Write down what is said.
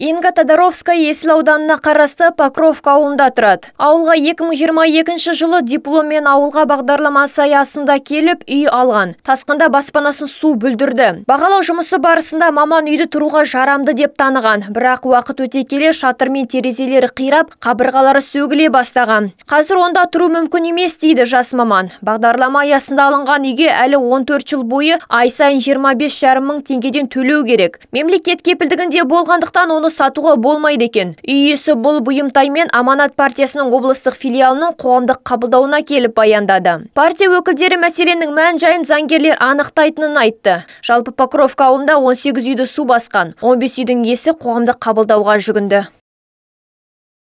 инга тодоровская есіл ауданына қарасты покровка ауылында тұрады ауылға 2022 жылы дипломен ауылға бағдарламасы аясында келіп үй алған тасқында баспанасын су бүлдірді бағалау жұмысы барысында маман үйді тұруға жарамды деп таныған бірақ уақыт өте келе шатыр мен терезелері қирап қабырғалары сөгіле бастаған қазір онда тұру мүмкін емес дейді жас маман бағдарлама аясында алынған үйге әлі 14 жыл бойы ай сайын жиырма жарым мың теңгеден төлеу керек мемлекет кепілдігінде болғандықтан оны сатуға болмайды екен үй бұл бұйымтаймен аманат партиясының облыстық филиалының қоғамдық қабылдауына келіп баяндады партия өкілдері мәселенің мән жайын заңгерлер анықтайтынын айтты жалпы покровка ауылында 18 үйді су басқан 15 үйдің есі қоғамдық қабылдауға жүгінді